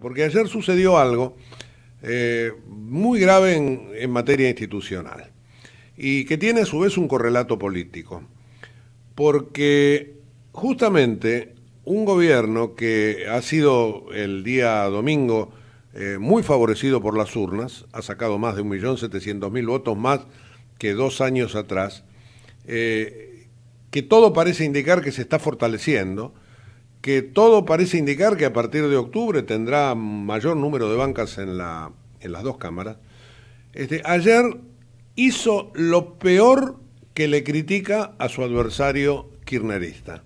porque ayer sucedió algo eh, muy grave en, materia institucional y que tiene a su vez un correlato político, porque justamente un gobierno que ha sido el día domingo eh, muy favorecido por las urnas, ha sacado más de 1.700.000 votos más que dos años atrás, eh, que todo parece indicar que se está fortaleciendo, que todo parece indicar que a partir de octubre tendrá mayor número de bancas en, la, en las dos cámaras. Este, ayer hizo lo peor que le critica a su adversario kirchnerista.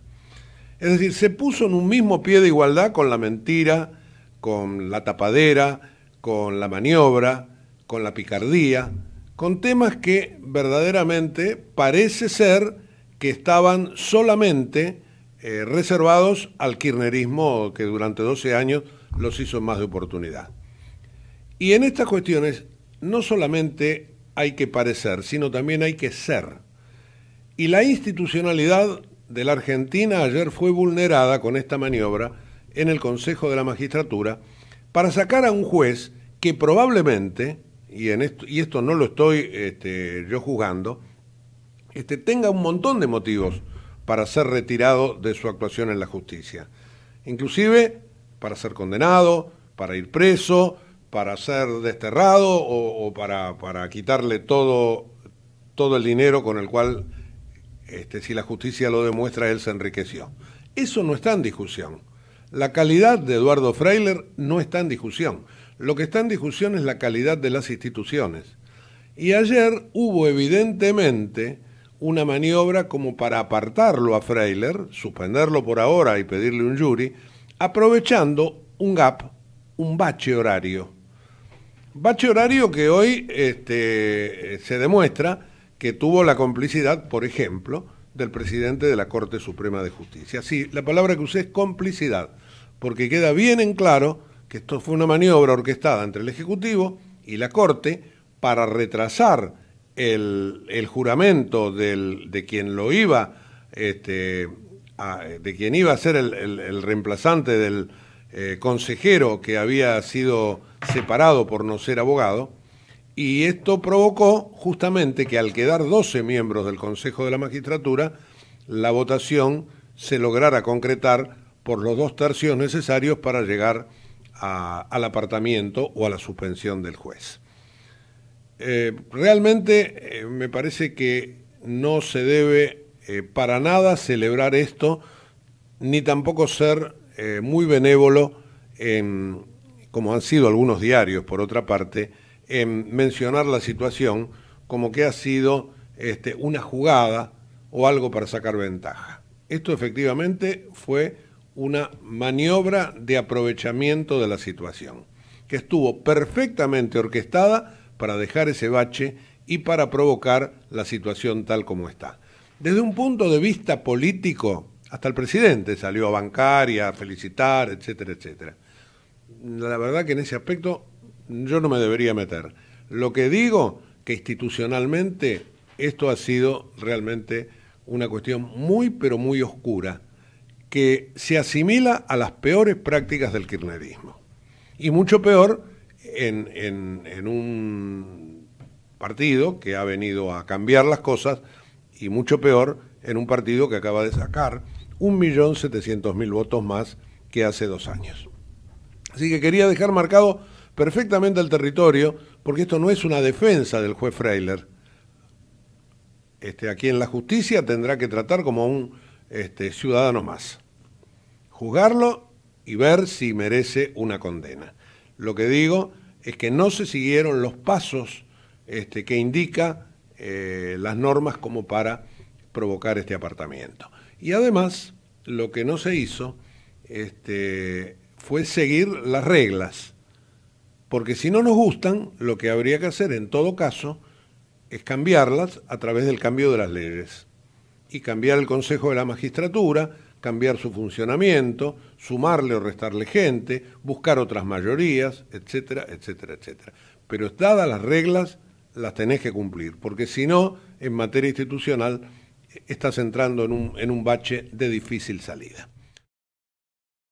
Es decir, se puso en un mismo pie de igualdad con la mentira, con la tapadera, con la maniobra, con la picardía, con temas que verdaderamente parece ser que estaban solamente eh, reservados al kirchnerismo que durante 12 años los hizo más de oportunidad. Y en estas cuestiones no solamente hay que parecer, sino también hay que ser. Y la institucionalidad de la Argentina ayer fue vulnerada con esta maniobra en el Consejo de la Magistratura para sacar a un juez que probablemente, y, en esto, y esto no lo estoy este, yo juzgando, este, tenga un montón de motivos para ser retirado de su actuación en la justicia. Inclusive para ser condenado, para ir preso, para ser desterrado o, para, para, quitarle todo, todo el dinero con el cual, este, si la justicia lo demuestra, él se enriqueció. Eso no está en discusión. La calidad de Eduardo Freiler no está en discusión. Lo que está en discusión es la calidad de las instituciones. Y ayer hubo evidentemente una maniobra como para apartarlo a Freiler, suspenderlo por ahora y pedirle un jury, aprovechando un gap, un bache horario. Bache horario que hoy este, eh, se demuestra que tuvo la complicidad, por ejemplo, del presidente de la Corte Suprema de Justicia. Sí, la palabra que usé es complicidad, porque queda bien en claro que esto fue una maniobra orquestada entre el Ejecutivo y la Corte para retrasar el, juramento de quien lo iba, este, a, de quien iba a ser el, reemplazante del eh, consejero que había sido separado por no ser abogado, y esto provocó justamente que al quedar 12 miembros del Consejo de la Magistratura, la votación se lograra concretar por los dos tercios necesarios para llegar al apartamiento o a la suspensión del juez. Eh, realmente eh, me parece que no se debe eh, para nada celebrar esto, ni tampoco ser muy benévolo, como han sido algunos diarios, por otra parte, en mencionar la situación como que ha sido este, una jugada o algo para sacar ventaja. Esto efectivamente fue una maniobra de aprovechamiento de la situación, que estuvo perfectamente orquestada para dejar ese bache y para provocar la situación tal como está. Desde un punto de vista político, hasta el presidente salió a bancar y a felicitar, etcétera, etcétera. La verdad que en ese aspecto yo no me debería meter. Lo que digo que institucionalmente esto ha sido realmente una cuestión muy pero muy oscura que se asimila a las peores prácticas del kirchnerismo. Y mucho peor en, un partido que ha venido a cambiar las cosas y mucho peor en un partido que acaba de sacar 1.700.000 votos más que hace dos años. Así que quería dejar marcado perfectamente el territorio, porque esto no es una defensa del juez Freiler. Este, aquí en la justicia tendrá que tratar como un este, ciudadano más. Juzgarlo y ver si merece una condena. Lo que digo es que no se siguieron los pasos este, que indica eh, las normas como para provocar este apartamiento. Y además, lo que no se hizo este, fue seguir las reglas, porque si no nos gustan, lo que habría que hacer en todo caso es cambiarlas a través del cambio de las leyes y cambiar el Consejo de la Magistratura, cambiar su funcionamiento, sumarle o restarle gente, buscar otras mayorías, etcétera, etcétera, etcétera. Pero dadas las reglas, las tenés que cumplir, porque si no, en materia institucional, estás entrando en un, en un bache de difícil salida.